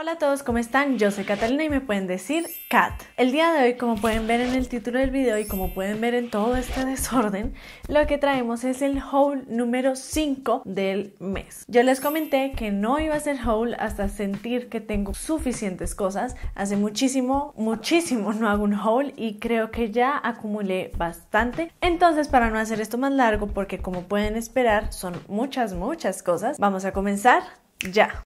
Hola a todos, ¿cómo están? Yo soy Catalina y me pueden decir Cat. El día de hoy, como pueden ver en el título del video y como pueden ver en todo este desorden, lo que traemos es el haul número 5 del mes. Yo les comenté que no iba a hacer haul hasta sentir que tengo suficientes cosas. Hace muchísimo, muchísimo no hago un haul y creo que ya acumulé bastante. Entonces, para no hacer esto más largo, porque como pueden esperar, son muchas, muchas cosas, vamos a comenzar ya.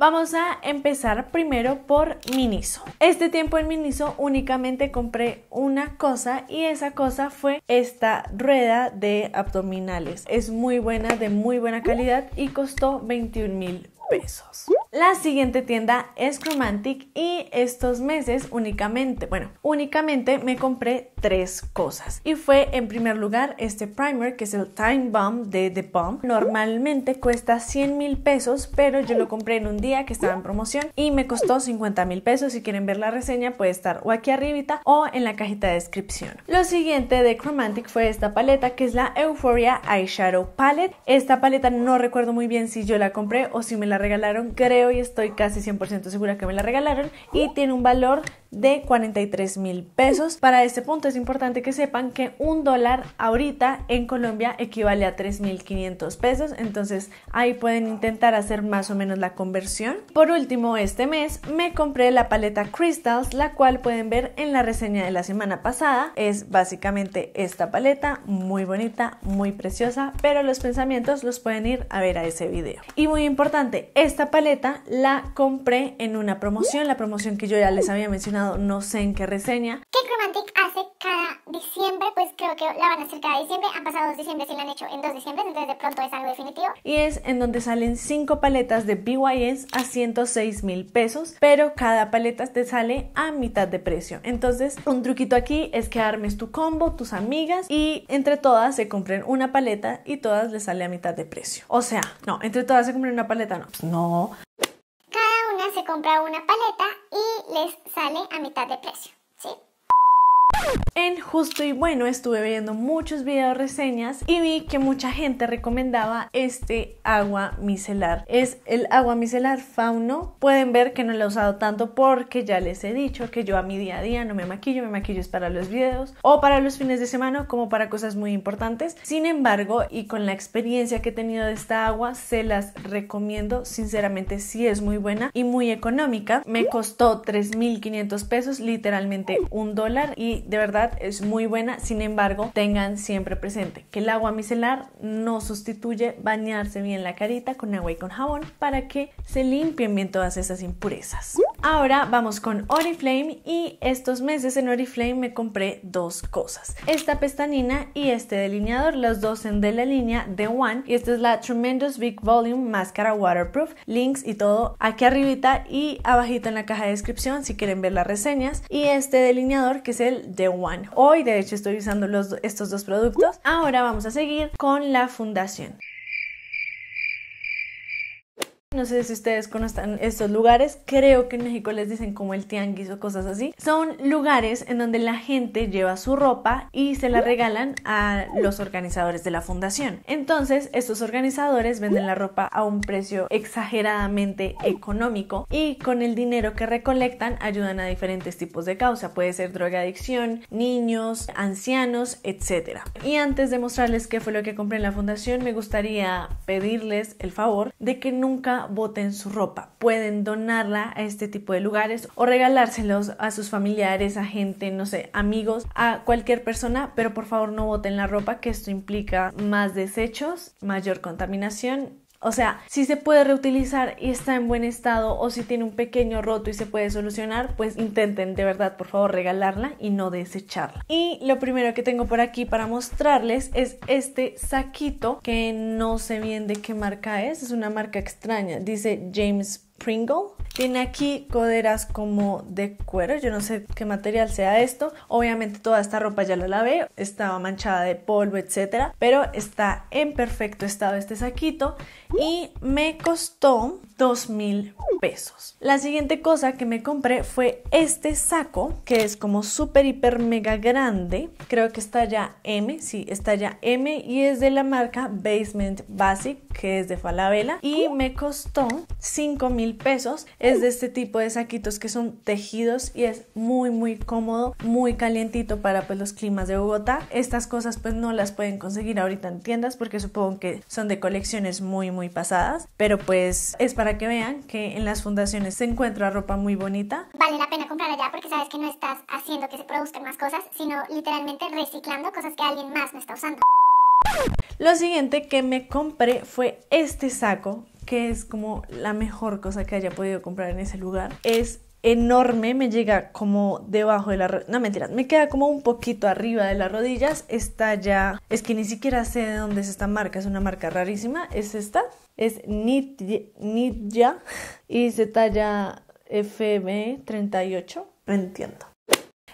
Vamos a empezar primero por Miniso. Este tiempo en Miniso únicamente compré una cosa y esa cosa fue esta rueda de abdominales. Es muy buena, de muy buena calidad y costó 21 mil pesos. La siguiente tienda es Chromantic y estos meses únicamente, bueno, únicamente me compré tres cosas. Y fue en primer lugar este primer que es el Time Bomb de The Bomb. Normalmente cuesta 100 mil pesos, pero yo lo compré en un día que estaba en promoción y me costó 50 mil pesos. Si quieren ver la reseña puede estar o aquí arribita o en la cajita de descripción. Lo siguiente de Chromantic fue esta paleta que es la Euphoria Eyeshadow Palette. Esta paleta no recuerdo muy bien si yo la compré o si me la regalaron. Creo hoy, estoy casi 100% segura que me la regalaron y tiene un valor de 43 mil pesos. Para este punto es importante que sepan que un dólar ahorita en Colombia equivale a 3.500 pesos, entonces ahí pueden intentar hacer más o menos la conversión. Por último, este mes me compré la paleta Crystals, la cual pueden ver en la reseña de la semana pasada. Es básicamente esta paleta, muy bonita, muy preciosa, pero los pensamientos los pueden ir a ver a ese video. Y muy importante, esta paleta la compré en una promoción, la promoción que yo ya les había mencionado no sé en qué reseña. ¿Qué Chromantic hace cada diciembre? Pues creo que la van a hacer cada diciembre. Han pasado dos diciembre y la han hecho en dos diciembre, entonces de pronto es algo definitivo. Y es en donde salen cinco paletas de BYS a 106 mil pesos, pero cada paleta te sale a mitad de precio. Entonces, un truquito aquí es que armes tu combo, tus amigas y entre todas se compren una paleta y todas les sale a mitad de precio. O sea, no, entre todas se compren una paleta, no. Pues no se compra una paleta y les sale a mitad de precio. En Justo y Bueno estuve viendo muchos videos reseñas y vi que mucha gente recomendaba este agua micelar. Es el agua micelar fauno. Pueden ver que no la he usado tanto porque ya les he dicho que yo a mi día a día no me maquillo, me maquillo es para los videos o para los fines de semana como para cosas muy importantes. Sin embargo, y con la experiencia que he tenido de esta agua, se las recomiendo. Sinceramente, sí es muy buena y muy económica. Me costó 3.500 pesos, literalmente un dólar y de verdad es muy buena, sin embargo, tengan siempre presente que el agua micelar no sustituye bañarse bien la carita con agua y con jabón para que se limpien bien todas esas impurezas. Ahora vamos con Oriflame y estos meses en Oriflame me compré dos cosas. Esta pestanina y este delineador, los dos en de la línea The One y esta es la Tremendous Big Volume Máscara Waterproof. Links y todo aquí arribita y abajito en la caja de descripción si quieren ver las reseñas. Y este delineador que es el The One. Hoy de hecho estoy usando los, estos dos productos. Ahora vamos a seguir con la fundación no sé si ustedes conocen estos lugares, creo que en México les dicen como el tianguis o cosas así. Son lugares en donde la gente lleva su ropa y se la regalan a los organizadores de la fundación. Entonces, estos organizadores venden la ropa a un precio exageradamente económico y con el dinero que recolectan ayudan a diferentes tipos de causa, puede ser drogadicción, niños, ancianos, etc. Y antes de mostrarles qué fue lo que compré en la fundación, me gustaría pedirles el favor de que nunca boten su ropa. Pueden donarla a este tipo de lugares o regalárselos a sus familiares, a gente, no sé, amigos, a cualquier persona, pero por favor no boten la ropa que esto implica más desechos, mayor contaminación o sea, si se puede reutilizar y está en buen estado o si tiene un pequeño roto y se puede solucionar, pues intenten de verdad, por favor, regalarla y no desecharla. Y lo primero que tengo por aquí para mostrarles es este saquito que no sé bien de qué marca es, es una marca extraña, dice James Pringle tiene aquí coderas como de cuero, yo no sé qué material sea esto. Obviamente toda esta ropa ya la lavé, estaba manchada de polvo, etc. pero está en perfecto estado este saquito y me costó $2,000 mil pesos. La siguiente cosa que me compré fue este saco, que es como súper, hiper, mega grande. Creo que está ya M, sí, está ya M y es de la marca Basement Basic, que es de Falabella. Y me costó 5 mil pesos. Es de este tipo de saquitos que son tejidos y es muy, muy cómodo, muy calientito para pues los climas de Bogotá. Estas cosas pues no las pueden conseguir ahorita en tiendas porque supongo que son de colecciones muy, muy pasadas, pero pues es para que vean que en las fundaciones se encuentra ropa muy bonita. Vale la pena comprar allá porque sabes que no estás haciendo que se produzcan más cosas, sino literalmente reciclando cosas que alguien más no está usando. Lo siguiente que me compré fue este saco, que es como la mejor cosa que haya podido comprar en ese lugar. Es enorme, me llega como debajo de la... No, mentira me queda como un poquito arriba de las rodillas. está ya... Es que ni siquiera sé de dónde es esta marca, es una marca rarísima. Es esta, es Nidja y se talla FB38. No entiendo.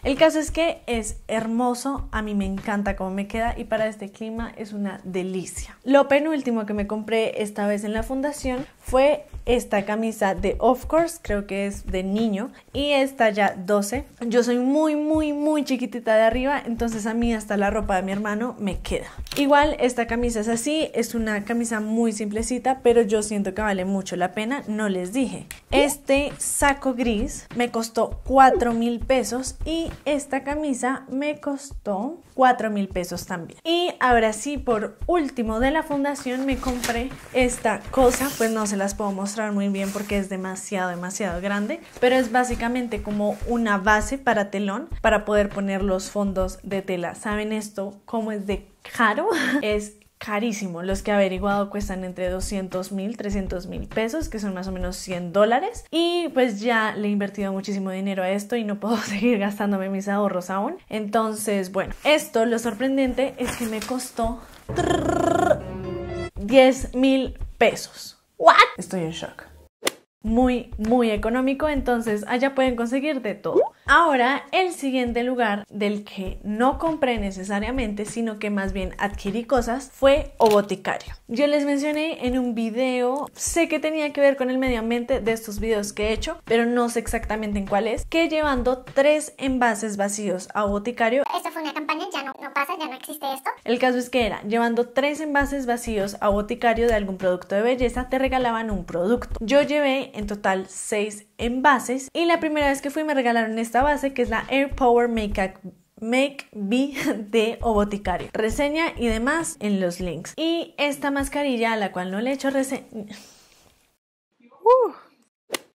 El caso es que es hermoso, a mí me encanta cómo me queda y para este clima es una delicia. Lo penúltimo que me compré esta vez en la fundación fue esta camisa de Of Course, creo que es de niño, y esta ya 12. Yo soy muy, muy, muy chiquitita de arriba, entonces a mí hasta la ropa de mi hermano me queda. Igual esta camisa es así, es una camisa muy simplecita, pero yo siento que vale mucho la pena, no les dije. Este saco gris me costó 4 mil pesos y esta camisa me costó 4 mil pesos también. Y ahora sí, por último de la fundación me compré esta cosa, pues no sé las puedo mostrar muy bien porque es demasiado, demasiado grande, pero es básicamente como una base para telón para poder poner los fondos de tela. ¿Saben esto? ¿Cómo es de caro? Es carísimo. Los que he averiguado cuestan entre 200 mil, 300 mil pesos, que son más o menos 100 dólares. Y pues ya le he invertido muchísimo dinero a esto y no puedo seguir gastándome mis ahorros aún. Entonces, bueno, esto lo sorprendente es que me costó 10 mil pesos. What? Estoy en shock. muy, muy económico, entonces allá pueden conseguir de todo. Ahora, el siguiente lugar del que no compré necesariamente, sino que más bien adquirí cosas, fue Oboticario. Yo les mencioné en un video, sé que tenía que ver con el medio ambiente de estos videos que he hecho, pero no sé exactamente en cuál es, que llevando tres envases vacíos a Boticario. Esto fue una campaña, ya no, pasa, ya no existe esto. El caso es que era, llevando tres envases vacíos a Boticario de algún producto de belleza, te regalaban un producto. Yo llevé en total 6 envases. Y la primera vez que fui me regalaron esta base que es la Air Power Makeup Make B de O Boticario. Reseña y demás en los links. Y esta mascarilla a la cual no le he hecho reseña...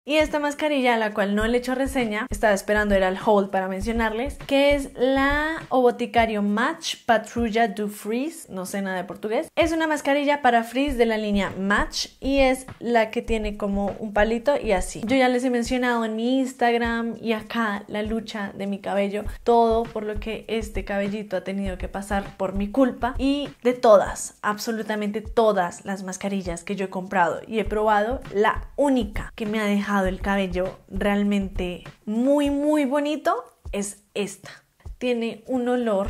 Y esta mascarilla, a la cual no le he hecho reseña, estaba esperando era el hold para mencionarles, que es la Oboticario Match Patrulla du Freeze, no sé nada de portugués. Es una mascarilla para frizz de la línea Match y es la que tiene como un palito y así. Yo ya les he mencionado en mi Instagram y acá la lucha de mi cabello, todo por lo que este cabellito ha tenido que pasar por mi culpa y de todas, absolutamente todas las mascarillas que yo he comprado y he probado, la única que me ha dejado el cabello realmente muy, muy bonito es esta. Tiene un olor,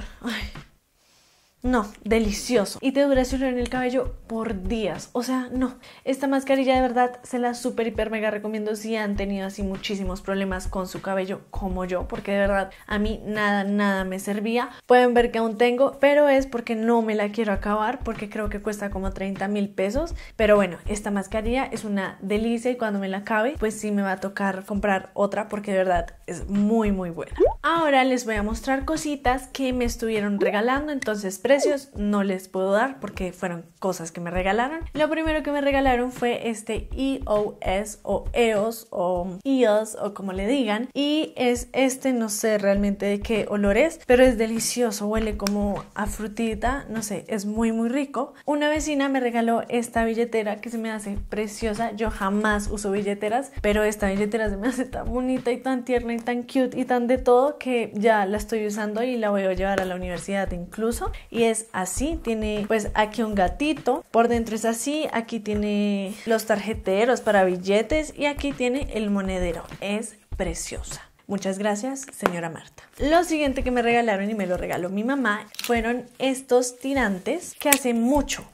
no, delicioso. Y te dura ese olor en el cabello por días. O sea, no. Esta mascarilla de verdad se la super hiper mega recomiendo si han tenido así muchísimos problemas con su cabello como yo, porque de verdad a mí nada, nada me servía. Pueden ver que aún tengo, pero es porque no me la quiero acabar, porque creo que cuesta como 30 mil pesos. Pero bueno, esta mascarilla es una delicia y cuando me la acabe, pues sí me va a tocar comprar otra porque de verdad es muy, muy buena. Ahora les voy a mostrar cositas que me estuvieron regalando, entonces precios no les puedo dar porque fueron cosas que me regalaron. Lo primero que me regalaron fue este EOS o EOS o EOS e o como le digan. Y es este, no sé realmente de qué olor es, pero es delicioso, huele como a frutita, no sé, es muy muy rico. Una vecina me regaló esta billetera que se me hace preciosa. Yo jamás uso billeteras, pero esta billetera se me hace tan bonita y tan tierna y tan cute y tan de todo que ya la estoy usando y la voy a llevar a la universidad incluso. Y es así, tiene pues aquí un gatito, por dentro es así, aquí tiene los tarjeteros para billetes y aquí tiene el monedero. Es preciosa. Muchas gracias, señora Marta. Lo siguiente que me regalaron y me lo regaló mi mamá fueron estos tirantes que hace mucho,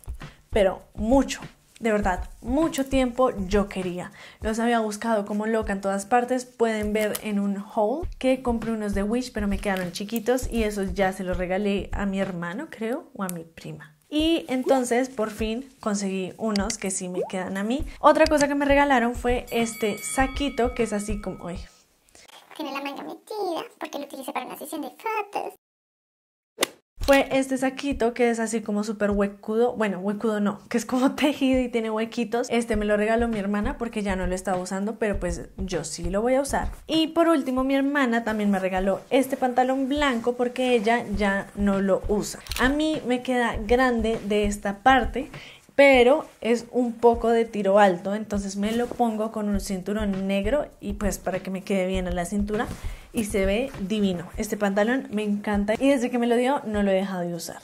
pero mucho, de verdad, mucho tiempo yo quería. Los había buscado como loca en todas partes. Pueden ver en un haul que compré unos de Wish, pero me quedaron chiquitos y esos ya se los regalé a mi hermano, creo, o a mi prima. Y entonces por fin conseguí unos que sí me quedan a mí. Otra cosa que me regalaron fue este saquito que es así como... hoy. Tiene la manga metida porque lo utilicé para una sesión de fotos fue este saquito que es así como súper huecudo. Bueno, huecudo no, que es como tejido y tiene huequitos. Este me lo regaló mi hermana porque ya no lo estaba usando, pero pues yo sí lo voy a usar. Y por último, mi hermana también me regaló este pantalón blanco porque ella ya no lo usa. A mí me queda grande de esta parte pero es un poco de tiro alto, entonces me lo pongo con un cinturón negro y pues para que me quede bien a la cintura y se ve divino. Este pantalón me encanta y desde que me lo dio no lo he dejado de usar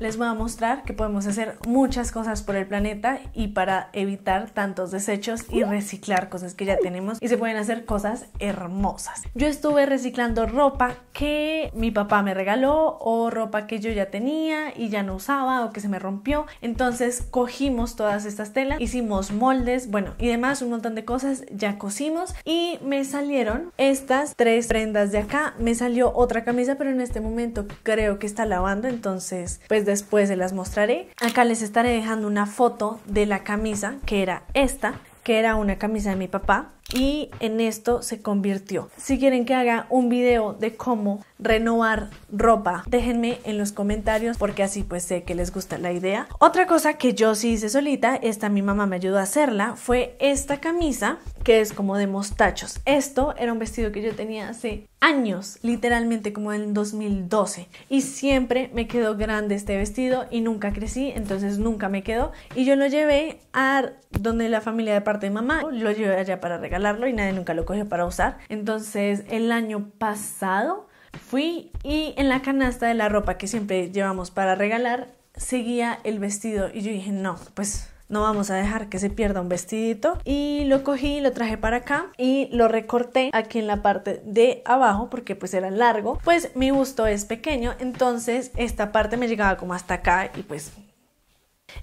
les voy a mostrar que podemos hacer muchas cosas por el planeta y para evitar tantos desechos y reciclar cosas que ya tenemos y se pueden hacer cosas hermosas. Yo estuve reciclando ropa que mi papá me regaló o ropa que yo ya tenía y ya no usaba o que se me rompió. Entonces cogimos todas estas telas, hicimos moldes, bueno, y demás, un montón de cosas, ya cosimos y me salieron estas tres prendas de acá. Me salió otra camisa, pero en este momento creo que está lavando, entonces pues después se las mostraré. Acá les estaré dejando una foto de la camisa, que era esta, que era una camisa de mi papá y en esto se convirtió. Si quieren que haga un video de cómo renovar ropa, déjenme en los comentarios porque así pues sé que les gusta la idea. Otra cosa que yo sí hice solita, esta mi mamá me ayudó a hacerla, fue esta camisa que es como de mostachos. Esto era un vestido que yo tenía hace años, literalmente como en 2012. Y siempre me quedó grande este vestido y nunca crecí, entonces nunca me quedó. Y yo lo llevé a donde la familia de parte de mamá, lo llevé allá para regalar y nadie nunca lo cogió para usar. Entonces el año pasado fui y en la canasta de la ropa que siempre llevamos para regalar seguía el vestido y yo dije no, pues no vamos a dejar que se pierda un vestidito y lo cogí lo traje para acá y lo recorté aquí en la parte de abajo porque pues era largo pues mi gusto es pequeño entonces esta parte me llegaba como hasta acá y pues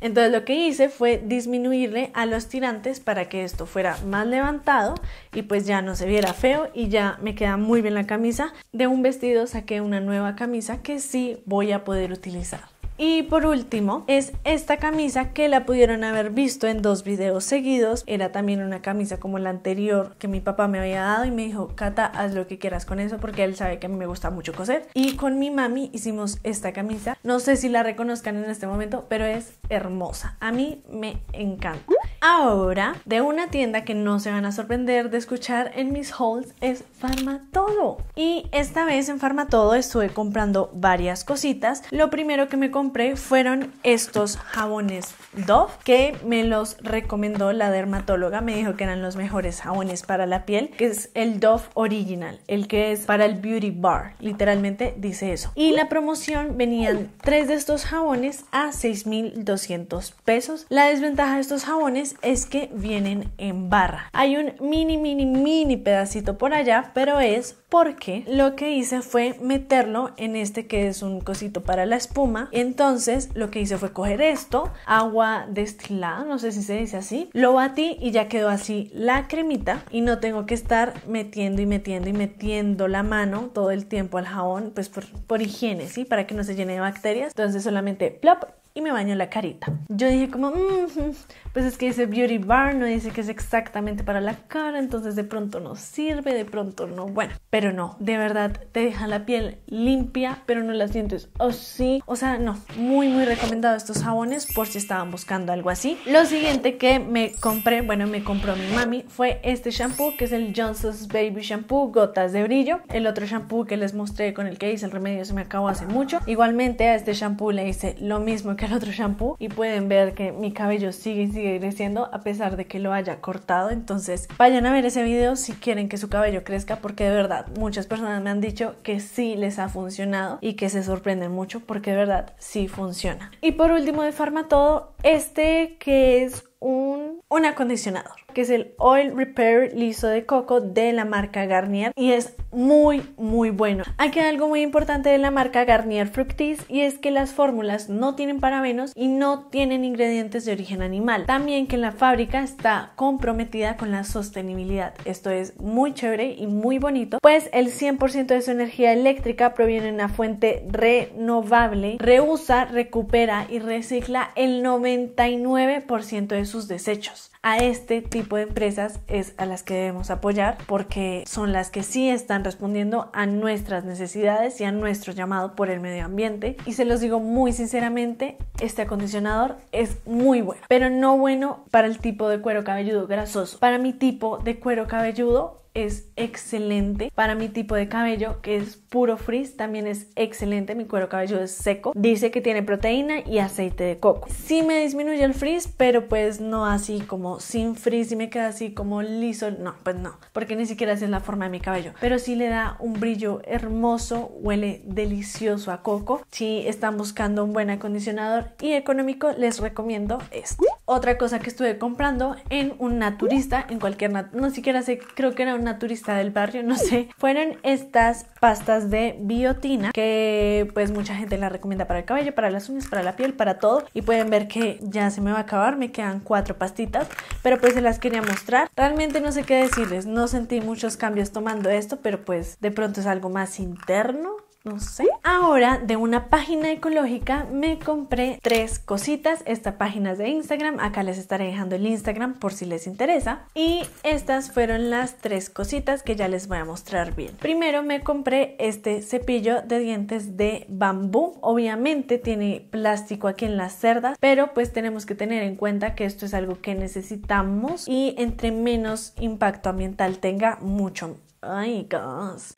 entonces lo que hice fue disminuirle a los tirantes para que esto fuera más levantado y pues ya no se viera feo y ya me queda muy bien la camisa. De un vestido saqué una nueva camisa que sí voy a poder utilizar. Y por último, es esta camisa que la pudieron haber visto en dos videos seguidos. Era también una camisa como la anterior que mi papá me había dado y me dijo, Cata, haz lo que quieras con eso porque él sabe que a mí me gusta mucho coser. Y con mi mami hicimos esta camisa. No sé si la reconozcan en este momento, pero es hermosa. A mí me encanta ahora de una tienda que no se van a sorprender de escuchar en mis hauls es Farmatodo. Y esta vez en Farmatodo estuve comprando varias cositas. Lo primero que me compré fueron estos jabones Dove que me los recomendó la dermatóloga. Me dijo que eran los mejores jabones para la piel, que es el Dove Original, el que es para el Beauty Bar. Literalmente dice eso. Y la promoción venían tres de estos jabones a 6.200 pesos. La desventaja de estos jabones es que vienen en barra. Hay un mini, mini, mini pedacito por allá, pero es porque lo que hice fue meterlo en este que es un cosito para la espuma. Entonces lo que hice fue coger esto, agua destilada, no sé si se dice así, lo batí y ya quedó así la cremita y no tengo que estar metiendo y metiendo y metiendo la mano todo el tiempo al jabón, pues por, por higiene, ¿sí? Para que no se llene de bacterias. Entonces solamente plop y me baño la carita. Yo dije como, mm, pues es que dice Beauty Bar, no dice que es exactamente para la cara, entonces de pronto no sirve, de pronto no, bueno, pero no, de verdad te deja la piel limpia, pero no la sientes o oh, sí, o sea, no, muy muy recomendado estos jabones por si estaban buscando algo así. Lo siguiente que me compré, bueno, me compró mi mami, fue este shampoo que es el Johnson's Baby Shampoo, gotas de brillo, el otro shampoo que les mostré con el que hice el remedio se me acabó hace mucho, igualmente a este shampoo le hice lo mismo que el otro shampoo y pueden ver que mi cabello sigue y sigue creciendo a pesar de que lo haya cortado. Entonces vayan a ver ese video si quieren que su cabello crezca porque de verdad muchas personas me han dicho que sí les ha funcionado y que se sorprenden mucho porque de verdad sí funciona. Y por último de todo este que es un, un acondicionador que es el Oil Repair liso de coco de la marca Garnier y es muy muy bueno. Aquí hay algo muy importante de la marca Garnier Fructis y es que las fórmulas no tienen parabenos y no tienen ingredientes de origen animal. También que la fábrica está comprometida con la sostenibilidad. Esto es muy chévere y muy bonito, pues el 100% de su energía eléctrica proviene de una fuente renovable, reusa, recupera y recicla el 99% de sus desechos a este tipo de empresas es a las que debemos apoyar porque son las que sí están respondiendo a nuestras necesidades y a nuestro llamado por el medio ambiente. Y se los digo muy sinceramente, este acondicionador es muy bueno, pero no bueno para el tipo de cuero cabelludo grasoso. Para mi tipo de cuero cabelludo es excelente para mi tipo de cabello que es Puro Frizz también es excelente, mi cuero cabello es seco. Dice que tiene proteína y aceite de coco. Sí me disminuye el frizz, pero pues no así como sin frizz y me queda así como liso. No, pues no, porque ni siquiera es es la forma de mi cabello. Pero sí le da un brillo hermoso, huele delicioso a coco. Si están buscando un buen acondicionador y económico, les recomiendo este. Otra cosa que estuve comprando en un naturista, en cualquier, no siquiera sé, creo que era un naturista del barrio, no sé, fueron estas pastas de biotina que pues mucha gente la recomienda para el cabello, para las uñas, para la piel, para todo. Y pueden ver que ya se me va a acabar, me quedan cuatro pastitas, pero pues se las quería mostrar. Realmente no sé qué decirles, no sentí muchos cambios tomando esto, pero pues de pronto es algo más interno no sé. Ahora de una página ecológica me compré tres cositas. Esta página es de Instagram. Acá les estaré dejando el Instagram por si les interesa. Y estas fueron las tres cositas que ya les voy a mostrar bien. Primero me compré este cepillo de dientes de bambú. Obviamente tiene plástico aquí en las cerdas, pero pues tenemos que tener en cuenta que esto es algo que necesitamos y entre menos impacto ambiental tenga mucho. Ay, gosh!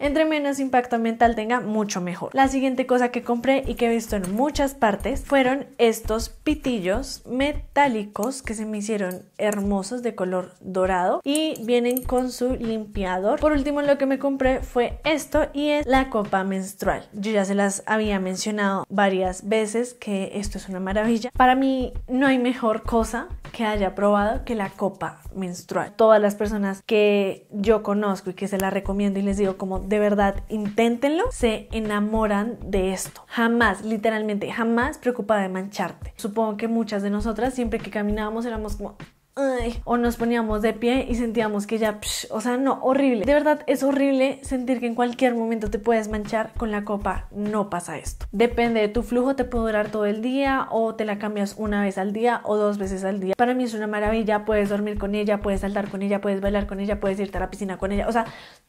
Entre menos impacto mental tenga, mucho mejor. La siguiente cosa que compré y que he visto en muchas partes fueron estos pitillos metálicos que se me hicieron hermosos de color dorado y vienen con su limpiador. Por último, lo que me compré fue esto y es la copa menstrual. Yo ya se las había mencionado varias veces que esto es una maravilla. Para mí no hay mejor cosa que haya probado que la copa menstrual. Todas las personas que yo conozco y que se la recomiendo y les digo como de verdad inténtenlo, se enamoran de esto. Jamás, literalmente, jamás preocupada de mancharte. Supongo que muchas de nosotras siempre que caminábamos éramos como o nos poníamos de pie y sentíamos que ya, o sea, no, horrible. De verdad es horrible sentir que en cualquier momento te puedes manchar con la copa. No pasa esto. Depende de tu flujo, te puede durar todo el día o te la cambias una vez al día o dos veces al día. Para mí es una maravilla, puedes dormir con ella, puedes saltar con ella, puedes bailar con ella, puedes irte a la piscina con ella, o sea,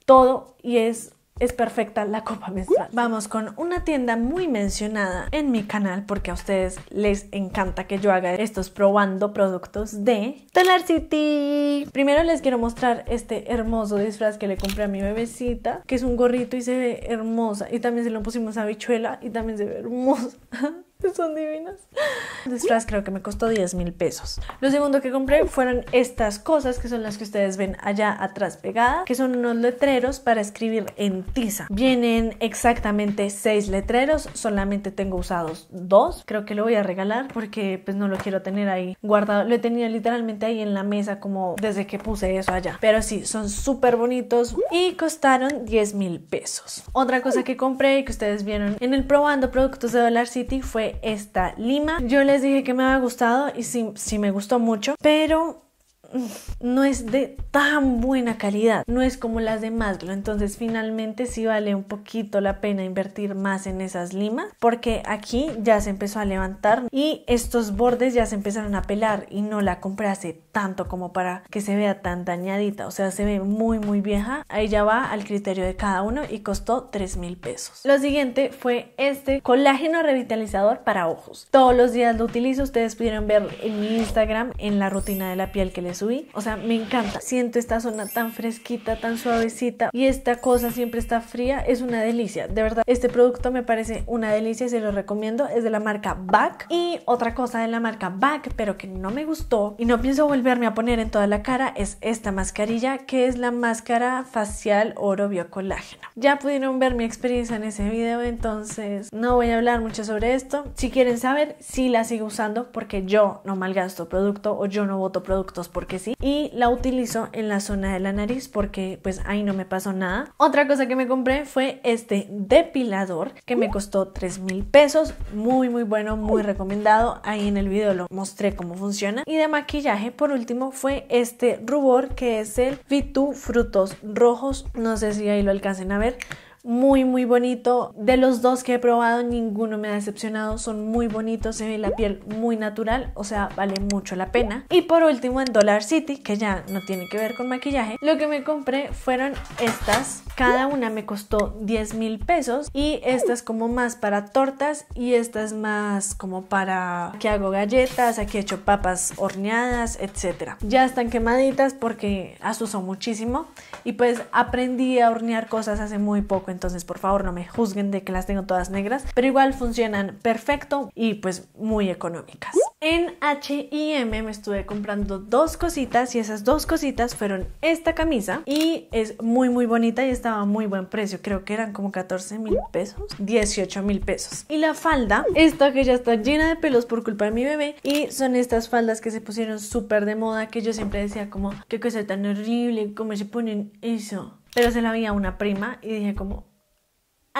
todo y es es perfecta la copa menstrual. Vamos con una tienda muy mencionada en mi canal porque a ustedes les encanta que yo haga estos probando productos de Dollar City. Primero les quiero mostrar este hermoso disfraz que le compré a mi bebecita, que es un gorrito y se ve hermosa. Y también se lo pusimos a bichuela y también se ve hermosa. Son divinas. Disfraz creo que me costó 10 mil pesos. Lo segundo que compré fueron estas cosas que son las que ustedes ven allá atrás pegadas, que son unos letreros para escribir en tiza. Vienen exactamente 6 letreros, solamente tengo usados dos. Creo que lo voy a regalar porque pues no lo quiero tener ahí guardado. Lo he tenido literalmente ahí en la mesa como desde que puse eso allá. Pero sí, son súper bonitos y costaron 10 mil pesos. Otra cosa que compré y que ustedes vieron en el probando productos de Dollar City fue esta lima. Yo les dije que me había gustado y sí, sí me gustó mucho, pero no es de tan buena calidad, no es como las de Maslow, entonces finalmente sí vale un poquito la pena invertir más en esas limas porque aquí ya se empezó a levantar y estos bordes ya se empezaron a pelar y no la comprase tanto como para que se vea tan dañadita, o sea se ve muy muy vieja, ahí ya va al criterio de cada uno y costó 3 mil pesos. Lo siguiente fue este colágeno revitalizador para ojos, todos los días lo utilizo, ustedes pudieron ver en mi Instagram en la rutina de la piel que les o sea, me encanta. Siento esta zona tan fresquita, tan suavecita y esta cosa siempre está fría. Es una delicia. De verdad, este producto me parece una delicia y se lo recomiendo. Es de la marca Back. Y otra cosa de la marca Back, pero que no me gustó y no pienso volverme a poner en toda la cara, es esta mascarilla que es la máscara facial oro biocolágeno. Ya pudieron ver mi experiencia en ese video, entonces no voy a hablar mucho sobre esto. Si quieren saber, si la sigo usando porque yo no malgasto producto o yo no voto productos por que sí. Y la utilizo en la zona de la nariz porque pues ahí no me pasó nada. Otra cosa que me compré fue este depilador que me uh. costó 3 mil pesos. Muy muy bueno, muy uh. recomendado. Ahí en el video lo mostré cómo funciona. Y de maquillaje por último fue este rubor que es el fitu Frutos Rojos. No sé si ahí lo alcancen a ver muy muy bonito. De los dos que he probado, ninguno me ha decepcionado. Son muy bonitos, se ve la piel muy natural, o sea, vale mucho la pena. Y por último, en Dollar City, que ya no tiene que ver con maquillaje, lo que me compré fueron estas. Cada una me costó 10 mil pesos y estas como más para tortas y estas más como para que hago galletas, aquí he hecho papas horneadas, etc. Ya están quemaditas porque asusó muchísimo y pues aprendí a hornear cosas hace muy poco, entonces por favor no me juzguen de que las tengo todas negras, pero igual funcionan perfecto y pues muy económicas. En H&M me estuve comprando dos cositas y esas dos cositas fueron esta camisa y es muy muy bonita y estaba a muy buen precio, creo que eran como 14 mil pesos, 18 mil pesos. Y la falda, esta que ya está llena de pelos por culpa de mi bebé y son estas faldas que se pusieron súper de moda que yo siempre decía como qué cosa tan horrible, cómo se ponen eso. Pero se la vi a una prima y dije como,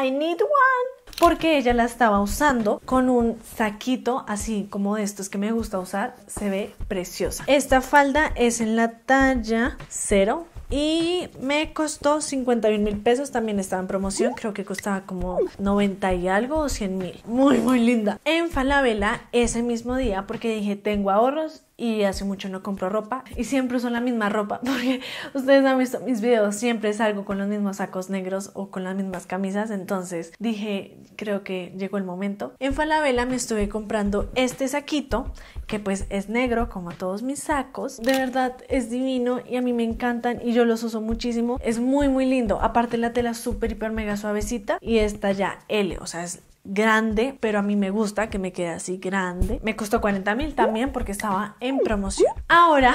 I need one. Porque ella la estaba usando con un saquito así como de estos que me gusta usar. Se ve preciosa. Esta falda es en la talla 0. Y me costó 51 mil pesos. También estaba en promoción. Creo que costaba como 90 y algo o 100 mil. Muy, muy linda. En Falabella ese mismo día porque dije tengo ahorros y hace mucho no compro ropa y siempre uso la misma ropa porque ustedes han visto mis videos, siempre salgo con los mismos sacos negros o con las mismas camisas, entonces dije, creo que llegó el momento. En Falabella me estuve comprando este saquito que pues es negro como todos mis sacos, de verdad es divino y a mí me encantan y yo los uso muchísimo, es muy muy lindo, aparte la tela súper hiper mega suavecita y esta ya L, o sea es grande, pero a mí me gusta que me quede así grande. Me costó 40 mil también porque estaba en promoción. Ahora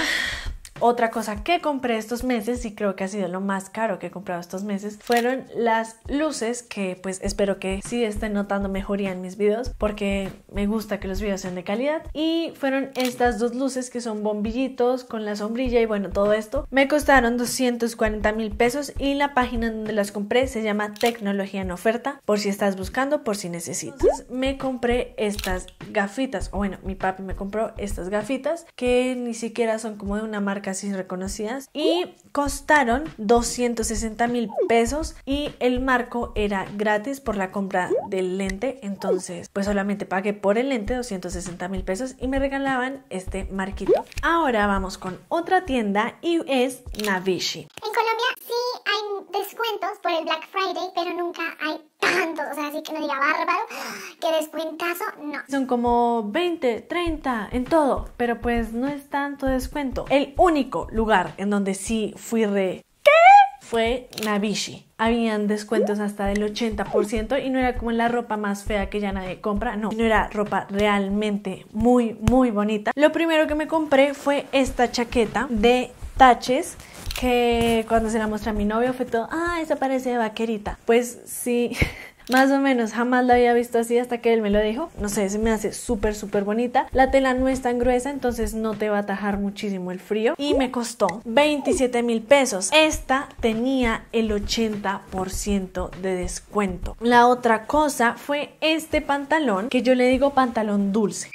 otra cosa que compré estos meses y creo que ha sido lo más caro que he comprado estos meses fueron las luces que pues espero que sí estén notando mejoría en mis videos porque me gusta que los videos sean de calidad y fueron estas dos luces que son bombillitos con la sombrilla y bueno todo esto me costaron 240 mil pesos y la página donde las compré se llama tecnología en oferta por si estás buscando por si necesitas me compré estas gafitas o bueno mi papi me compró estas gafitas que ni siquiera son como de una marca reconocidas y y costaron 260 mil pesos y el marco era gratis por la compra del lente, entonces pues solamente pagué por el lente 260 mil pesos y me regalaban este marquito. Ahora vamos con otra tienda y es Navishi. En Colombia sí descuentos por el Black Friday, pero nunca hay tantos. O sea, así que no diga bárbaro, que descuentazo, no. Son como 20, 30 en todo, pero pues no es tanto descuento. El único lugar en donde sí fui re fue Navishi. Habían descuentos hasta del 80% y no era como la ropa más fea que ya nadie compra, no, no era ropa realmente muy, muy bonita. Lo primero que me compré fue esta chaqueta de taches que cuando se la mostré a mi novio fue todo, ah, esa parece de vaquerita. Pues sí, más o menos, jamás la había visto así hasta que él me lo dijo. No sé, se me hace súper, súper bonita. La tela no es tan gruesa, entonces no te va a atajar muchísimo el frío. Y me costó 27 mil pesos. Esta tenía el 80% de descuento. La otra cosa fue este pantalón, que yo le digo pantalón dulce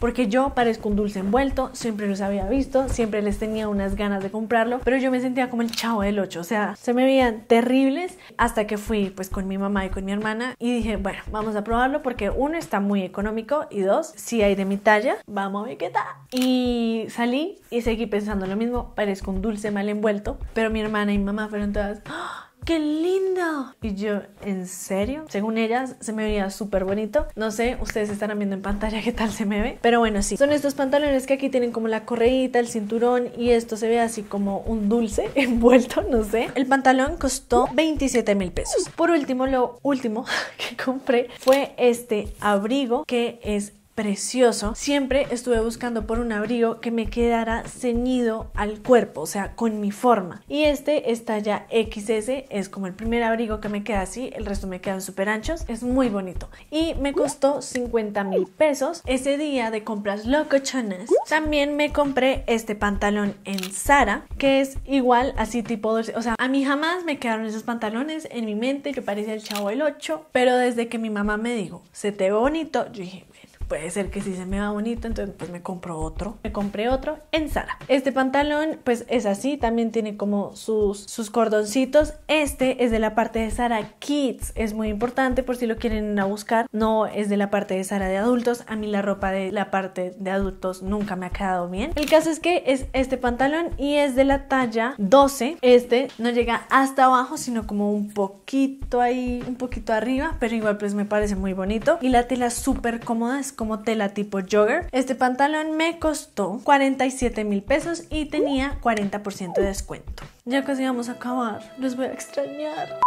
porque yo parezco un dulce envuelto, siempre los había visto, siempre les tenía unas ganas de comprarlo, pero yo me sentía como el chavo del 8, o sea, se me veían terribles hasta que fui pues con mi mamá y con mi hermana y dije, bueno, vamos a probarlo porque uno está muy económico y dos, si hay de mi talla, vamos a ver qué tal. Y salí y seguí pensando lo mismo, parezco un dulce mal envuelto, pero mi hermana y mi mamá fueron todas... ¡Ah!, ¡Qué lindo! Y yo, ¿en serio? Según ellas, se me veía súper bonito. No sé, ustedes estarán viendo en pantalla qué tal se me ve. Pero bueno, sí. Son estos pantalones que aquí tienen como la correíta, el cinturón y esto se ve así como un dulce envuelto, no sé. El pantalón costó 27 mil pesos. Por último, lo último que compré fue este abrigo que es precioso, siempre estuve buscando por un abrigo que me quedara ceñido al cuerpo, o sea, con mi forma. Y este está ya XS, es como el primer abrigo que me queda así, el resto me quedan súper anchos, es muy bonito. Y me costó 50 mil pesos. Ese día de compras locochonas, también me compré este pantalón en Sara, que es igual así tipo dulce. O sea, a mí jamás me quedaron esos pantalones en mi mente, yo parecía el chavo el 8, pero desde que mi mamá me dijo, se te ve bonito, yo dije, puede ser que sí se me va bonito, entonces pues, me compro otro. Me compré otro en Zara. Este pantalón pues es así, también tiene como sus, sus cordoncitos. Este es de la parte de Sara Kids, es muy importante por si lo quieren a buscar. No es de la parte de Sara de adultos, a mí la ropa de la parte de adultos nunca me ha quedado bien. El caso es que es este pantalón y es de la talla 12. Este no llega hasta abajo, sino como un poquito ahí, un poquito arriba, pero igual pues me parece muy bonito. Y la tela súper cómoda, es como tela tipo jogger. Este pantalón me costó 47 mil pesos y tenía 40% de descuento. Ya casi vamos a acabar, los voy a extrañar.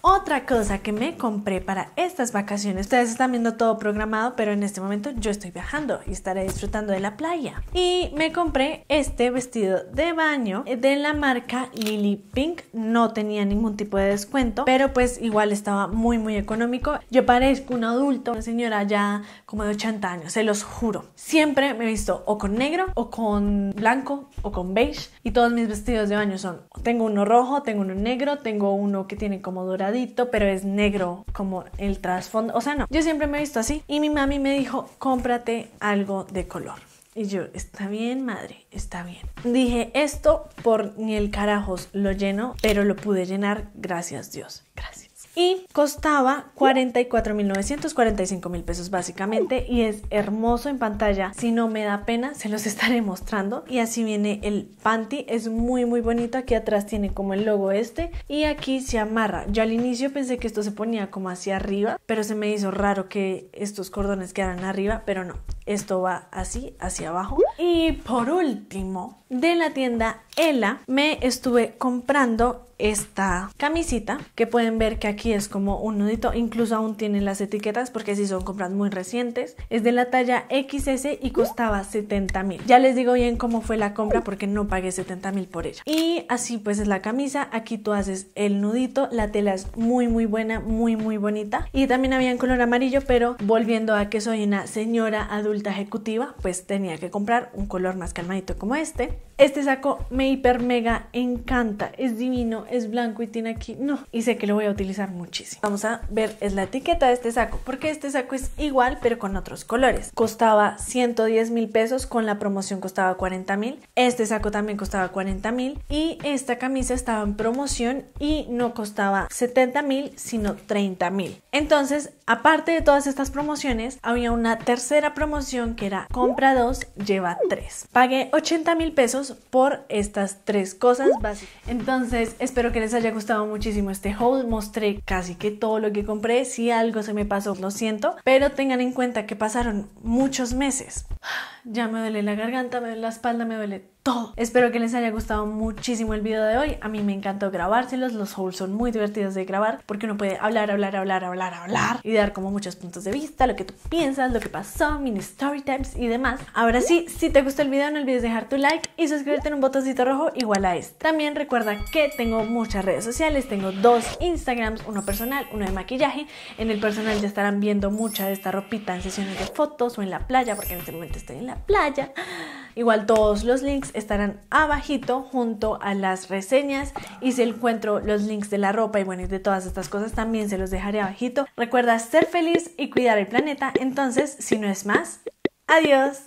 Otra cosa que me compré para estas vacaciones, ustedes están viendo todo programado, pero en este momento yo estoy viajando y estaré disfrutando de la playa. Y me compré este vestido de baño de la marca Lily Pink. No tenía ningún tipo de descuento, pero pues igual estaba muy muy económico. Yo parezco un adulto, una señora ya como de 80 años, se los juro. Siempre me he visto o con negro o con blanco o con beige y todos mis vestidos de baño son, tengo uno rojo, tengo uno negro, tengo uno que tiene como doradito, pero es negro como el trasfondo. O sea, no, yo siempre me he visto así. Y mi mami me dijo, cómprate algo de color. Y yo, está bien, madre, está bien. Dije, esto por ni el carajos lo lleno, pero lo pude llenar, gracias Dios, gracias y costaba 44.945.000 mil pesos básicamente y es hermoso en pantalla. Si no me da pena, se los estaré mostrando. Y así viene el panty, es muy muy bonito. Aquí atrás tiene como el logo este y aquí se amarra. Yo al inicio pensé que esto se ponía como hacia arriba, pero se me hizo raro que estos cordones quedaran arriba, pero no. Esto va así, hacia abajo. Y por último, de la tienda Ela me estuve comprando esta camisita que pueden ver que aquí es como un nudito, incluso aún tienen las etiquetas porque si son compras muy recientes. Es de la talla XS y costaba 70 mil. Ya les digo bien cómo fue la compra porque no pagué 70 mil por ella. Y así pues es la camisa, aquí tú haces el nudito, la tela es muy muy buena, muy muy bonita y también había en color amarillo, pero volviendo a que soy una señora adulta ejecutiva, pues tenía que comprar un color más calmadito como este. Este saco me hiper mega encanta, es divino, es blanco y tiene aquí, no, y sé que lo voy a utilizar muchísimo. Vamos a ver, es la etiqueta de este saco, porque este saco es igual pero con otros colores. Costaba 110 mil pesos, con la promoción costaba 40 mil, este saco también costaba 40 mil y esta camisa estaba en promoción y no costaba 70 mil sino 30 mil. Entonces, aparte de todas estas promociones, había una tercera promoción que era compra 2, lleva 3. Pagué 80 mil pesos por estas tres cosas uh. básicas. Entonces, espero que les haya gustado muchísimo este haul. Mostré casi que todo lo que compré. Si algo se me pasó, lo siento. Pero tengan en cuenta que pasaron muchos meses. Ya me duele la garganta, me duele la espalda, me duele todo. Espero que les haya gustado muchísimo el video de hoy. A mí me encantó grabárselos. Los hauls son muy divertidos de grabar porque uno puede hablar, hablar, hablar, hablar, hablar y dar como muchos puntos de vista, lo que tú piensas, lo que pasó, mini story times y demás. Ahora sí, si te gustó el video, no olvides dejar tu like y suscribirte en un botoncito rojo igual a este. También recuerda que tengo muchas redes sociales. Tengo dos Instagrams, uno personal, uno de maquillaje. En el personal ya estarán viendo mucha de esta ropita en sesiones de fotos o en la playa porque en este momento estoy en la playa. Igual todos los links estarán abajito junto a las reseñas y si encuentro los links de la ropa y bueno, y de todas estas cosas también se los dejaré abajito. Recuerda ser feliz y cuidar el planeta, entonces, si no es más, adiós.